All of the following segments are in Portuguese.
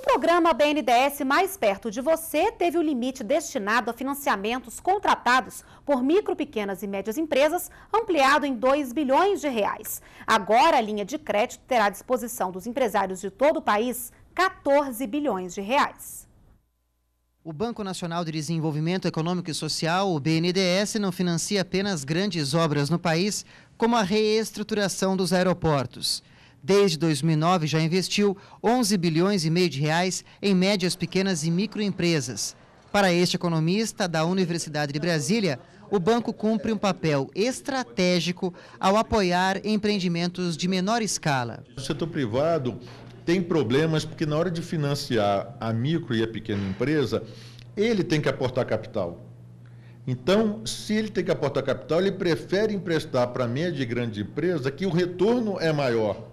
O programa BNDES Mais Perto de Você teve o limite destinado a financiamentos contratados por micro, pequenas e médias empresas ampliado em 2 bilhões de reais. Agora, a linha de crédito terá à disposição dos empresários de todo o país 14 bilhões de reais. O Banco Nacional de Desenvolvimento Econômico e Social, o BNDES, não financia apenas grandes obras no país, como a reestruturação dos aeroportos. Desde 2009 já investiu 11 bilhões e meio de reais em médias, pequenas e microempresas. Para este economista da Universidade de Brasília, o banco cumpre um papel estratégico ao apoiar empreendimentos de menor escala. O setor privado tem problemas porque na hora de financiar a micro e a pequena empresa, ele tem que aportar capital. Então, se ele tem que aportar capital, ele prefere emprestar para a média e grande empresa que o retorno é maior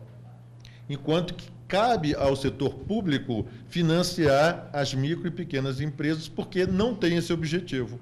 enquanto que cabe ao setor público financiar as micro e pequenas empresas, porque não tem esse objetivo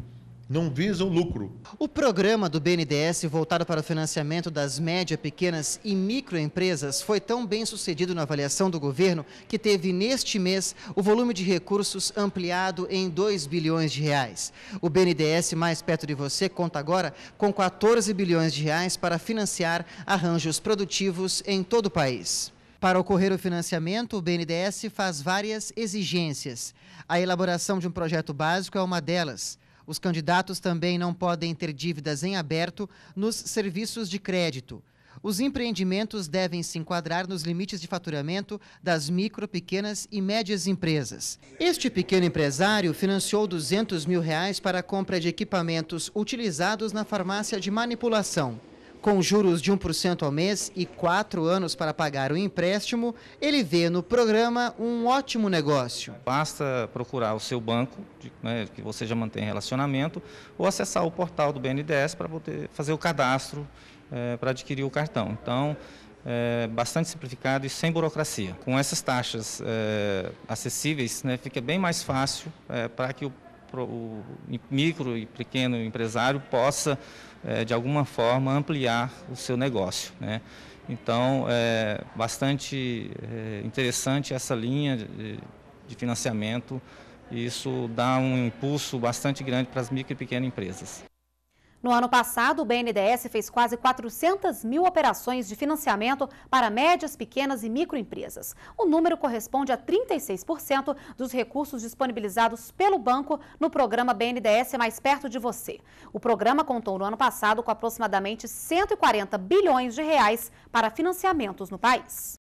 não visa o lucro. O programa do BNDES voltado para o financiamento das médias, pequenas e microempresas foi tão bem sucedido na avaliação do governo que teve neste mês o volume de recursos ampliado em 2 bilhões de reais. O BNDES mais perto de você conta agora com 14 bilhões de reais para financiar arranjos produtivos em todo o país. Para ocorrer o financiamento, o BNDES faz várias exigências. A elaboração de um projeto básico é uma delas. Os candidatos também não podem ter dívidas em aberto nos serviços de crédito. Os empreendimentos devem se enquadrar nos limites de faturamento das micro, pequenas e médias empresas. Este pequeno empresário financiou 200 mil reais para a compra de equipamentos utilizados na farmácia de manipulação. Com juros de 1% ao mês e quatro anos para pagar o empréstimo, ele vê no programa um ótimo negócio. Basta procurar o seu banco, né, que você já mantém relacionamento, ou acessar o portal do BNDES para poder fazer o cadastro é, para adquirir o cartão. Então, é, bastante simplificado e sem burocracia. Com essas taxas é, acessíveis, né, fica bem mais fácil é, para que o o micro e pequeno empresário possa, eh, de alguma forma, ampliar o seu negócio. Né? Então, é bastante eh, interessante essa linha de financiamento e isso dá um impulso bastante grande para as micro e pequenas empresas. No ano passado, o BNDES fez quase 400 mil operações de financiamento para médias, pequenas e microempresas. O número corresponde a 36% dos recursos disponibilizados pelo banco no programa BNDES Mais Perto de Você. O programa contou no ano passado com aproximadamente 140 bilhões de reais para financiamentos no país.